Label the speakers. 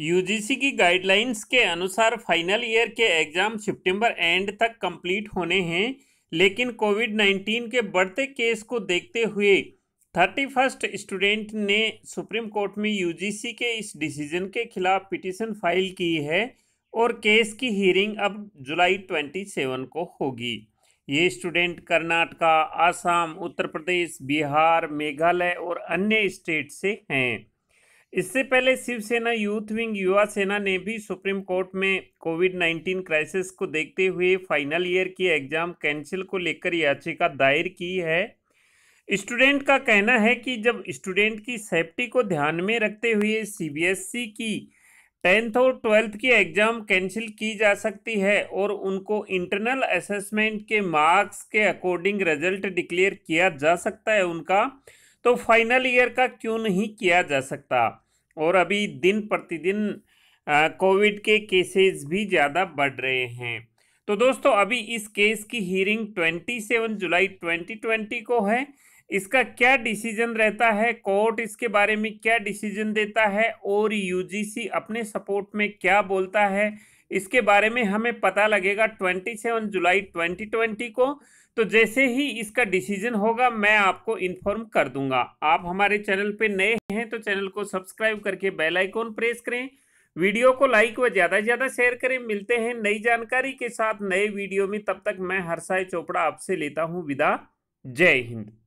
Speaker 1: UGC की guidelines के अनुसार फाइनल ईयर के एग्ज़ाम सितंबर एंड तक कंप्लीट होने हैं लेकिन कोविड 19 के बढ़ते केस को देखते हुए थर्टी फर्स्ट स्टूडेंट ने सुप्रीम कोर्ट में यूजीसी के इस डिसीजन के खिलाफ पिटीशन फाइल की है और केस की हियरिंग अब जुलाई ट्वेंटी सेवन को होगी ये स्टूडेंट कर्नाटका आसाम उत्तर प्रदेश बिहार मेघालय और अन्य स्टेट से हैं इससे पहले शिवसेना यूथ विंग युवा सेना ने भी सुप्रीम कोर्ट में कोविड 19 क्राइसिस को देखते हुए फाइनल ईयर की एग्जाम कैंसिल को लेकर याचिका दायर की है स्टूडेंट का कहना है कि जब स्टूडेंट की सेफ्टी को ध्यान में रखते हुए सीबीएसई की टेंथ और ट्वेल्थ की एग्ज़ाम कैंसिल की जा सकती है और उनको इंटरनल असेसमेंट के मार्क्स के अकॉर्डिंग रिजल्ट डिक्लेयर किया जा सकता है उनका तो फाइनल ईयर का क्यों नहीं किया जा सकता और अभी दिन प्रतिदिन कोविड के केसेस भी ज़्यादा बढ़ रहे हैं तो दोस्तों अभी इस केस की हियरिंग 27 जुलाई 2020 को है इसका क्या डिसीजन रहता है कोर्ट इसके बारे में क्या डिसीजन देता है और यूजीसी अपने सपोर्ट में क्या बोलता है इसके बारे में हमें पता लगेगा 27 जुलाई 2020 को तो जैसे ही इसका डिसीजन होगा मैं आपको इन्फॉर्म कर दूंगा आप हमारे चैनल पे नए हैं तो चैनल को सब्सक्राइब करके बेल आइकॉन प्रेस करें वीडियो को लाइक व ज़्यादा से ज़्यादा शेयर करें मिलते हैं नई जानकारी के साथ नए वीडियो में तब तक मैं हर्षाय चोपड़ा आपसे लेता हूँ विदा जय हिंद